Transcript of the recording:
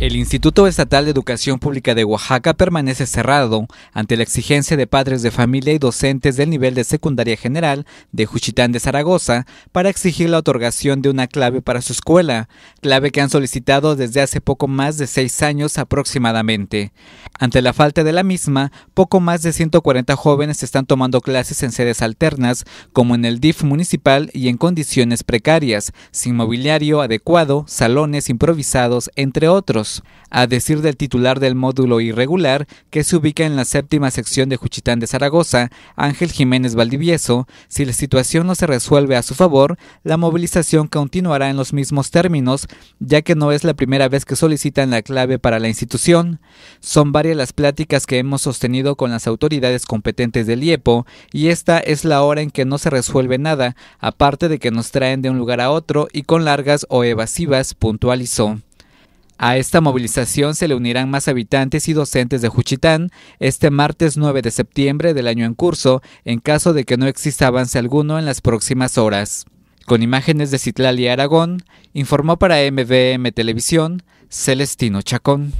El Instituto Estatal de Educación Pública de Oaxaca permanece cerrado ante la exigencia de padres de familia y docentes del nivel de secundaria general de Juchitán de Zaragoza para exigir la otorgación de una clave para su escuela, clave que han solicitado desde hace poco más de seis años aproximadamente. Ante la falta de la misma, poco más de 140 jóvenes están tomando clases en sedes alternas, como en el DIF municipal y en condiciones precarias, sin mobiliario adecuado, salones improvisados, entre otros a decir del titular del módulo irregular que se ubica en la séptima sección de Juchitán de Zaragoza, Ángel Jiménez Valdivieso, si la situación no se resuelve a su favor, la movilización continuará en los mismos términos, ya que no es la primera vez que solicitan la clave para la institución. Son varias las pláticas que hemos sostenido con las autoridades competentes del IEPO y esta es la hora en que no se resuelve nada, aparte de que nos traen de un lugar a otro y con largas o evasivas, puntualizó. A esta movilización se le unirán más habitantes y docentes de Juchitán este martes 9 de septiembre del año en curso, en caso de que no exista avance alguno en las próximas horas. Con imágenes de Citlali Aragón, informó para MVM Televisión Celestino Chacón.